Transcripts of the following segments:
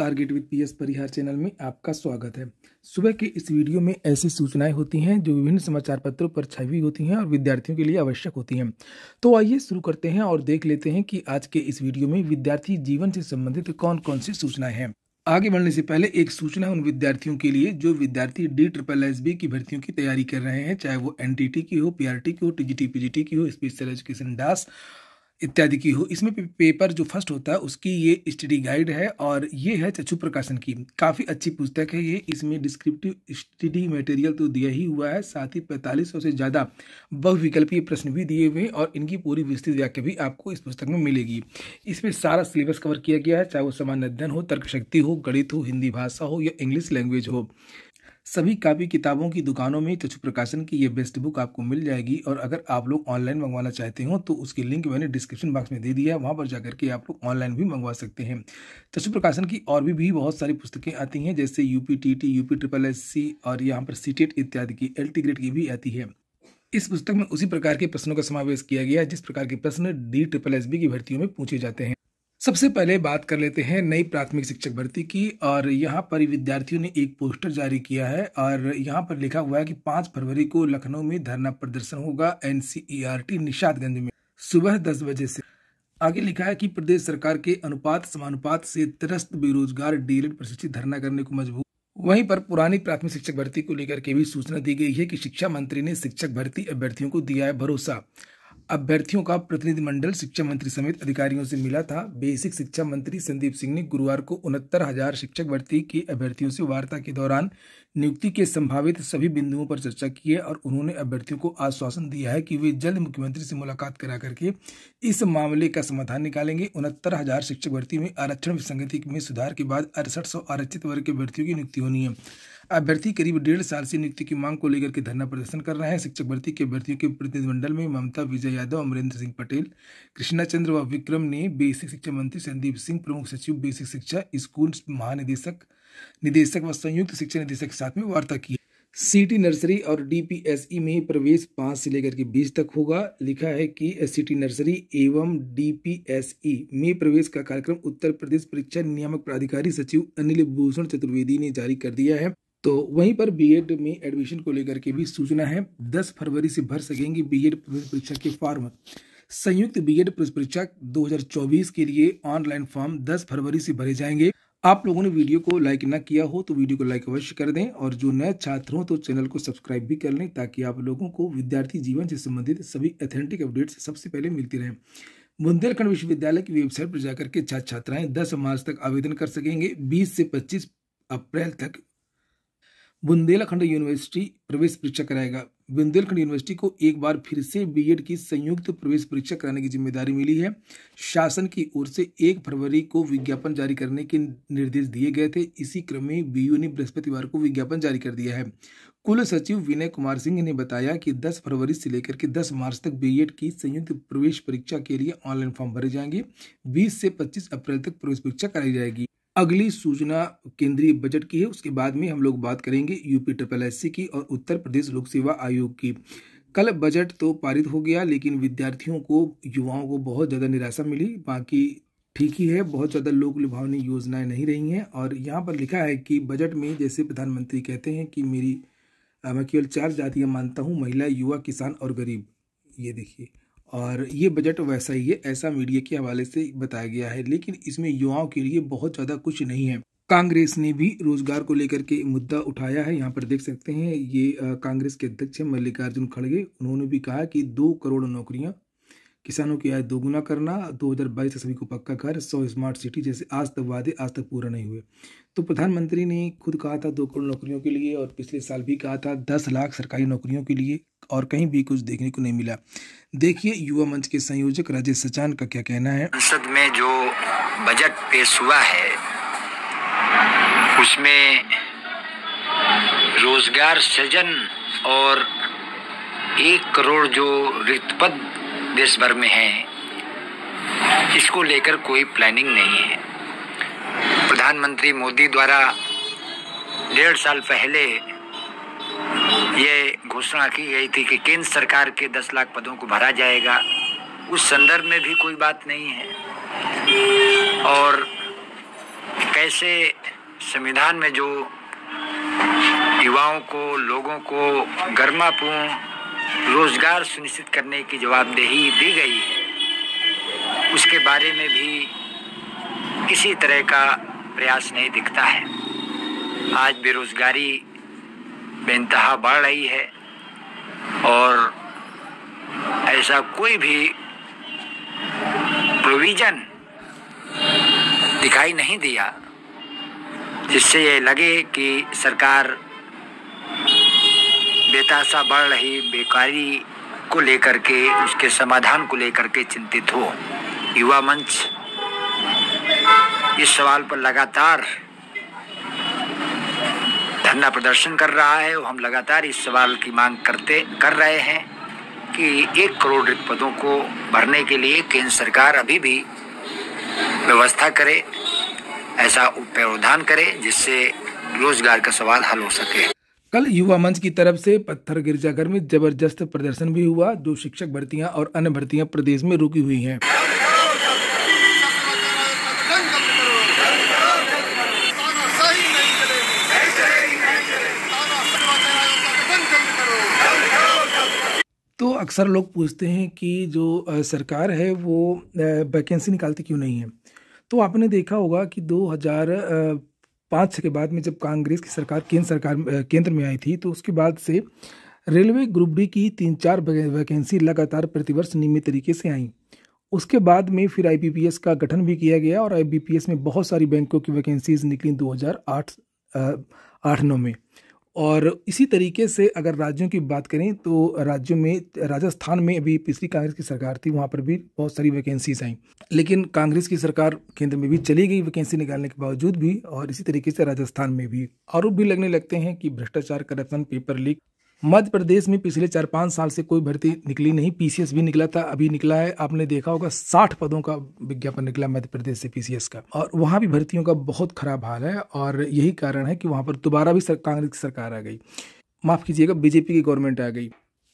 target with PS Parihar channel में आपका स्वागत है सुबह के इस वीडियो में ऐसी सूचनाएं होती हैं जो विभिन्न समाचार पत्रों पर छवी होती हैं और विद्यार्थियों के लिए आवश्यक होती हैं तो आइए शुरू करते हैं और देख लेते हैं कि आज के इस वीडियो में विद्यार्थी जीवन से संबंधित कौन कौन सी सूचनाएं हैं आगे बढ़ने से पहले एक सूचना उन विद्यार्थियों के लिए जो विद्यार्थी डी ट्रिपल एस बी की भर्तियों की तैयारी कर रहे हैं चाहे वो एन की हो पी की हो टी जी की हो स्पेशल एजुकेशन दास इत्यादि की हो इसमें पेपर जो फर्स्ट होता है उसकी ये स्टडी गाइड है और ये है चचू प्रकाशन की काफ़ी अच्छी पुस्तक है ये इसमें डिस्क्रिप्टिव स्टडी मटेरियल तो दिया ही हुआ है साथ ही पैंतालीस सौ से ज़्यादा बहुविकल्पीय प्रश्न भी दिए हुए हैं और इनकी पूरी विस्तृत व्याख्या भी आपको इस पुस्तक में मिलेगी इसमें सारा सिलेबस कवर किया गया है चाहे वो सामान्य अध्ययन हो तर्कशक्ति हो गणित हो हिंदी भाषा हो या इंग्लिश लैंग्वेज हो सभी कापी किताबों की दुकानों में चचु प्रकाशन की ये बेस्ट बुक आपको मिल जाएगी और अगर आप लोग ऑनलाइन मंगवाना चाहते हो तो उसकी लिंक मैंने डिस्क्रिप्शन बॉक्स में दे दिया है वहाँ पर जाकर के आप लोग ऑनलाइन भी मंगवा सकते हैं चचु प्रकाशन की और भी, भी बहुत सारी पुस्तकें आती हैं जैसे U P T T U P triple S C और यहाँ पर सी टेट e इत्यादि की एल टी ग्रेड की भी आती है इस पुस्तक में उसी प्रकार के प्रश्नों का समावेश किया गया है जिस प्रकार के प्रश्न डी ट्रिपल एस बी की भर्तियों में पूछे जाते हैं सबसे पहले बात कर लेते हैं नई प्राथमिक शिक्षक भर्ती की और यहाँ पर विद्यार्थियों ने एक पोस्टर जारी किया है और यहाँ पर लिखा हुआ है कि पांच फरवरी को लखनऊ में धरना प्रदर्शन होगा एनसीईआरटी e निषादगंज में सुबह दस बजे से आगे लिखा है कि प्रदेश सरकार के अनुपात समानुपात से त्रस्त बेरोजगार डीएलएड प्रशिक्षित धरना करने को मजबूर वहीं पर पुरानी प्राथमिक शिक्षक भर्ती को लेकर के भी सूचना दी गई है कि शिक्षा मंत्री ने शिक्षक भर्ती अभ्यर्थियों को दिया है भरोसा अभ्यर्थियों का प्रतिनिधिमंडल शिक्षा मंत्री समेत अधिकारियों से मिला था बेसिक शिक्षा मंत्री संदीप सिंह ने गुरुवार को उनहत्तर हजार शिक्षक भर्ती के अभ्यर्थियों से वार्ता के दौरान नियुक्ति के संभावित सभी बिंदुओं पर चर्चा की है और उन्होंने अभ्यर्थियों को आश्वासन दिया है कि वे जल्द मुख्यमंत्री से मुलाकात करा करके इस मामले का समाधान निकालेंगे उनहत्तर हजार शिक्षक भर्ती में आरक्षण विसंगति में सुधार के बाद अड़सठ सौ आरक्षित वर्ग के अभ्यर्थियों की नियुक्ति होनी है अभ्यर्थी करीब डेढ़ साल से नियुक्ति की मांग को लेकर के धरना प्रदर्शन कर रहे हैं शिक्षक भर्ती के अभ्यर्थियों के प्रतिनिधिमंडल में ममता विजय यादव अमरेंद्र सिंह पटेल चंद्र व विक्रम ने बेसिक शिक्षा मंत्री संदीप सिंह प्रमुख सचिव बेसिक शिक्षा स्कूल महानिदेशक निदेशक व संयुक्त शिक्षा निदेशक के साथ में वार्ता की सीटी नर्सरी और डीपीएसई में प्रवेश पाँच से लेकर के बीस तक होगा लिखा है कि सीटी नर्सरी एवं डीपीएसई में प्रवेश का कार्यक्रम उत्तर प्रदेश परीक्षा नियामक प्राधिकारी सचिव अनिल भूषण चतुर्वेदी ने जारी कर दिया है तो वहीं पर बीएड में एडमिशन को लेकर के भी सूचना है दस फरवरी से भर सकेंगे बीएड एड परीक्षा के फॉर्म संयुक्त बीएड एड परीक्षा 2024 के लिए ऑनलाइन फॉर्म 10 फरवरी से भरे जाएंगे आप लोगों ने वीडियो को लाइक ना किया हो तो वीडियो को लाइक अवश्य कर दें और जो नए छात्र हो तो चैनल को सब्सक्राइब भी कर लें ताकि आप लोगों को विद्यार्थी जीवन से संबंधित सभी अथेंटिक अपडेट्स सबसे पहले मिलती रहें बुंदेलखंड विश्वविद्यालय की वेबसाइट पर जाकर के छात्र छात्राएं 10 मार्च तक आवेदन कर सकेंगे 20 से 25 अप्रैल तक बुंदेलखंड यूनिवर्सिटी प्रवेश परीक्षा कराएगा बुंदेलखंड यूनिवर्सिटी को एक बार फिर से बीएड की संयुक्त प्रवेश परीक्षा कराने की जिम्मेदारी मिली है शासन की ओर से एक फरवरी को विज्ञापन जारी करने के निर्देश दिए गए थे इसी क्रम में बीयू ने बृहस्पतिवार को विज्ञापन जारी कर दिया है कुल सचिव विनय कुमार सिंह ने बताया कि 10 फरवरी से लेकर के 10 मार्च तक बीएड की संयुक्त प्रवेश परीक्षा के लिए ऑनलाइन फॉर्म भरे जाएंगे 20 से 25 अप्रैल तक प्रवेश परीक्षा कराई जाएगी अगली सूचना केंद्रीय बजट की है उसके बाद में हम लोग बात करेंगे यूपी ट्रिपल एस की और उत्तर प्रदेश लोक सेवा आयोग की कल बजट तो पारित हो गया लेकिन विद्यार्थियों को युवाओं को बहुत ज़्यादा निराशा मिली बाकी ठीक ही है बहुत ज़्यादा लोक लुभावनी योजनाएं नहीं रही हैं और यहाँ पर लिखा है कि बजट में जैसे प्रधानमंत्री कहते हैं कि मेरी मैं केवल चार जातियाँ मानता हूँ महिला युवा किसान और गरीब ये देखिए और ये बजट वैसा ही है ऐसा मीडिया के हवाले से बताया गया है लेकिन इसमें युवाओं के लिए बहुत ज़्यादा कुछ नहीं है कांग्रेस ने भी रोजगार को लेकर के मुद्दा उठाया है यहाँ पर देख सकते हैं ये कांग्रेस के अध्यक्ष मल्लिकार्जुन खड़गे उन्होंने भी कहा कि दो करोड़ नौकरियां किसानों की आय दोगुना करना 2022 तक सभी को पक्का घर 100 स्मार्ट सिटी जैसे आज तक वादे आज तक पूरा नहीं हुए तो प्रधानमंत्री ने खुद कहा था दो करोड़ नौकरियों के लिए और पिछले साल भी कहा था दस लाख सरकारी नौकरियों के लिए और कहीं भी कुछ देखने को नहीं मिला देखिए युवा मंच के संयोजक राजेश सचान का क्या कहना है संसद में जो बजट पेश हुआ है उसमें रोजगार सृजन और एक करोड़ जो रिक्त पद देश भर में हैं इसको लेकर कोई प्लानिंग नहीं है प्रधानमंत्री मोदी द्वारा डेढ़ साल पहले ये घोषणा की गई थी कि केंद्र सरकार के दस लाख पदों को भरा जाएगा उस संदर्भ में भी कोई बात नहीं है और कैसे संविधान में जो युवाओं को लोगों को गर्मापूर्ण रोजगार सुनिश्चित करने की जवाबदेही दी गई है उसके बारे में भी किसी तरह का प्रयास नहीं दिखता है आज बेरोजगारी बेनतहा बढ़ रही है और ऐसा कोई भी प्रोविजन दिखाई नहीं दिया जिससे ये लगे कि सरकार बेताशा बढ़ रही बेकारी को लेकर के उसके समाधान को लेकर के चिंतित हो युवा मंच इस सवाल पर लगातार धरना प्रदर्शन कर रहा है और हम लगातार इस सवाल की मांग करते कर रहे हैं कि एक करोड़ रिक्त पदों को भरने के लिए केंद्र सरकार अभी भी व्यवस्था करे ऐसा प्रावधान करे जिससे रोजगार का सवाल हल हो सके कल युवा मंच की तरफ से पत्थर गिरजाघर में जबरदस्त प्रदर्शन भी हुआ जो शिक्षक भर्तियां और अन्य भर्तियां प्रदेश में रुकी हुई हैं तो अक्सर लोग पूछते हैं कि जो सरकार है वो वैकेंसी निकालती क्यों नहीं है तो आपने देखा होगा कि पाँच छः के बाद में जब कांग्रेस की सरकार केंद्र सरकार केंद्र में आई थी तो उसके बाद से रेलवे ग्रुप डी की तीन चार वैकेंसी लगातार प्रतिवर्ष नियमित तरीके से आई उसके बाद में फिर आई का गठन भी किया गया और आई में बहुत सारी बैंकों की वैकेंसीज निकली दो हज़ार आठ नौ में और इसी तरीके से अगर राज्यों की बात करें तो राज्यों में राजस्थान में अभी पिछली कांग्रेस की सरकार थी वहाँ पर भी बहुत सारी वैकेंसीज आई लेकिन कांग्रेस की सरकार केंद्र में भी चली गई वैकेंसी निकालने के बावजूद भी और इसी तरीके से राजस्थान में भी आरोप भी लगने लगते हैं कि भ्रष्टाचार corruption paper leak Madhya Pradesh में पिछले चार पाँच साल से कोई भर्ती निकली नहीं पीसीएस भी निकला था अभी निकला है आपने देखा होगा साठ पदों का विज्ञापन निकला मध्य प्रदेश से पीसीएस का और वहाँ भी भर्तियों का बहुत खराब हाल है और यही कारण है कि वहाँ पर दोबारा भी कांग्रेस की सरकार आ गई माफ़ कीजिएगा बीजेपी की गवर्नमेंट आ गई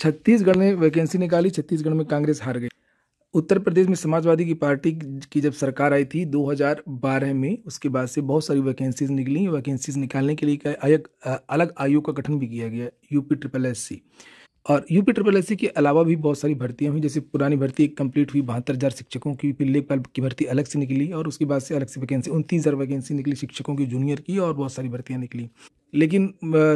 छत्तीसगढ़ ने वैकेंसी निकाली छत्तीसगढ़ में कांग्रेस हार गई उत्तर प्रदेश में समाजवादी की पार्टी की जब सरकार आई थी 2012 में उसके बाद से बहुत सारी वैकेंसीज निकली वैकेंसीज निकालने के लिए अलग आयोग का गठन भी किया गया यूपी ट्रिपल एस सी और यूपी ट्रिपल एस के अलावा भी बहुत सारी भर्तियाँ हुई जैसे पुरानी भर्ती कंप्लीट हुई बहत्तर हज़ार शिक्षकों की पिल्ले पल की भर्ती अलग से निकली और उसके बाद से अलग से वैकेंसी उनतीस हज़ार वैकेंसी निकली शिक्षकों की जूनियर की और बहुत सारी भर्तियाँ निकली लेकिन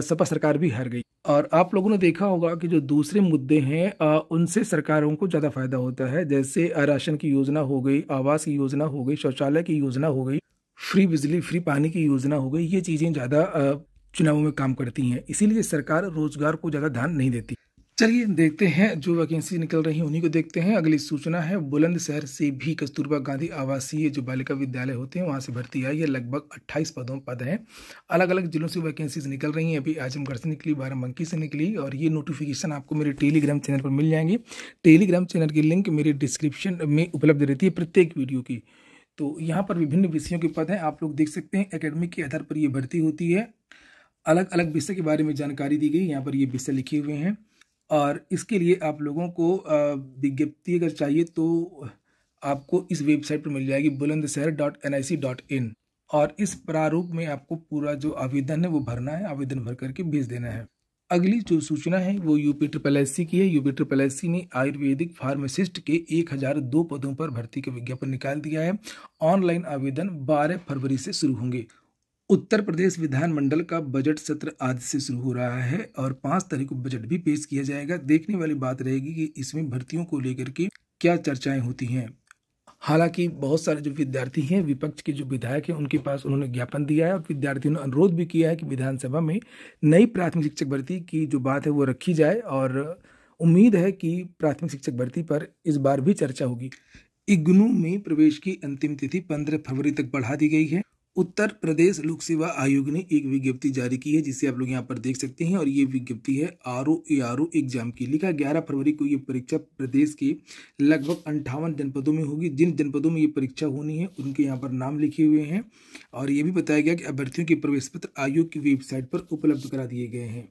सपा सरकार भी हार गई और आप लोगों ने देखा होगा कि जो दूसरे मुद्दे हैं उनसे सरकारों को ज़्यादा फायदा होता है जैसे राशन की योजना हो गई आवास की योजना हो गई शौचालय की योजना हो गई फ्री बिजली फ्री पानी की योजना हो गई ये चीज़ें ज़्यादा चुनावों में काम करती हैं इसीलिए सरकार रोजगार को ज़्यादा ध्यान नहीं देती चलिए देखते हैं जो वैकेंसी निकल रही है उन्हीं को देखते हैं अगली सूचना है बुलंदशहर से भी कस्तूरबा गांधी आवासीय जो बालिका विद्यालय होते हैं वहाँ से भर्ती आई है लगभग 28 पदों पद हैं अलग अलग जिलों से वैकेंसीज निकल रही हैं अभी आजमगढ़ से निकली बाराबंकी से निकली और ये नोटिफिकेशन आपको मेरे टेलीग्राम चैनल पर मिल जाएंगे टेलीग्राम चैनल की लिंक मेरे डिस्क्रिप्शन में उपलब्ध रहती है प्रत्येक वीडियो की तो यहाँ पर विभिन्न विषयों के पद हैं आप लोग देख सकते हैं अकेडमिक के आधार पर ये भर्ती होती है अलग अलग विषय के बारे में जानकारी दी गई यहाँ पर ये विषय लिखे हुए हैं और इसके लिए आप लोगों को विज्ञप्ति अगर चाहिए तो आपको इस वेबसाइट पर मिल जाएगी Bulandshahr dot N I C dot in और इस प्रारूप में आपको पूरा जो आवेदन है वो भरना है आवेदन भर करके भेज देना है अगली जो सूचना है वो यूपी ट्रिपल एस सी की है यूपी ट्रिपल एस सी ने आयुर्वेदिक फार्मासिस्ट के एक हजार दो पदों पर भर्ती का विज्ञापन निकाल दिया है ऑनलाइन आवेदन 12 फरवरी से शुरू होंगे उत्तर प्रदेश विधानमंडल का बजट सत्र आज से शुरू हो रहा है और पांच तारीख को बजट भी पेश किया जाएगा देखने वाली बात रहेगी कि इसमें भर्तियों को लेकर के क्या चर्चाएं होती हैं हालांकि बहुत सारे जो विद्यार्थी हैं विपक्ष के जो विधायक हैं उनके पास उन्होंने ज्ञापन दिया है और विद्यार्थियों ने अनुरोध भी किया है कि विधानसभा में नई प्राथमिक शिक्षक भर्ती की जो बात है वो रखी जाए और उम्मीद है कि प्राथमिक शिक्षक भर्ती पर इस बार भी चर्चा होगी इग्नू में प्रवेश की अंतिम तिथि पंद्रह फरवरी तक बढ़ा दी गई है उत्तर प्रदेश लोक सेवा आयोग ने एक विज्ञप्ति जारी की है जिसे आप लोग यहाँ पर देख सकते हैं और ये विज्ञप्ति है R O A R O exam की लिखा ग्यारह फरवरी को ये परीक्षा प्रदेश के लगभग अंठावन जनपदों में होगी जिन जनपदों में ये परीक्षा होनी है उनके यहाँ पर नाम लिखे हुए हैं और ये भी बताया गया कि अभ्यर्थियों के प्रवेश पत्र आयोग की वेबसाइट पर उपलब्ध करा दिए गए हैं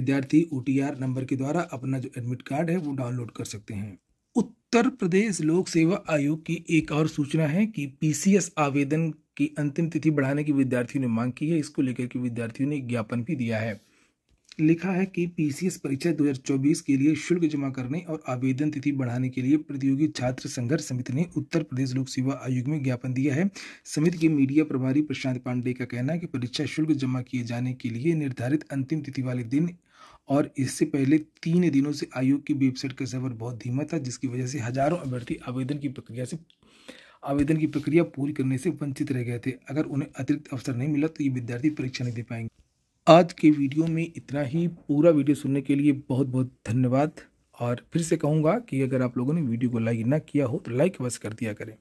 विद्यार्थी ओ नंबर के द्वारा अपना जो एडमिट कार्ड है वो डाउनलोड कर सकते हैं उत्तर प्रदेश लोक सेवा आयोग की एक और सूचना है कि पीसीएस आवेदन की अंतिम तिथि बढ़ाने की विद्यार्थियों ने मांग की है इसको लेकर के विद्यार्थियों ने ज्ञापन भी दिया है लिखा है कि पीसीएस परीक्षा 2024 के लिए शुल्क जमा करने और आवेदन तिथि बढ़ाने के लिए प्रतियोगी छात्र संघर्ष समिति ने उत्तर प्रदेश लोक सेवा आयोग में ज्ञापन दिया है समिति के मीडिया प्रभारी प्रशांत पांडे का कहना है कि परीक्षा शुल्क जमा किए जाने के लिए निर्धारित अंतिम तिथि वाले दिन और इससे पहले तीन दिनों से आयोग की वेबसाइट का सर्वर बहुत धीमा था जिसकी वजह से हजारों अभ्यर्थी आवेदन की प्रक्रिया से आवेदन की प्रक्रिया पूरी करने से वंचित रह गए थे अगर उन्हें अतिरिक्त अवसर नहीं मिला तो ये विद्यार्थी परीक्षा नहीं दे पाएंगे आज के वीडियो में इतना ही पूरा वीडियो सुनने के लिए बहुत बहुत धन्यवाद और फिर से कहूँगा कि अगर आप लोगों ने वीडियो को लाइक ना किया हो तो लाइक बस कर दिया करें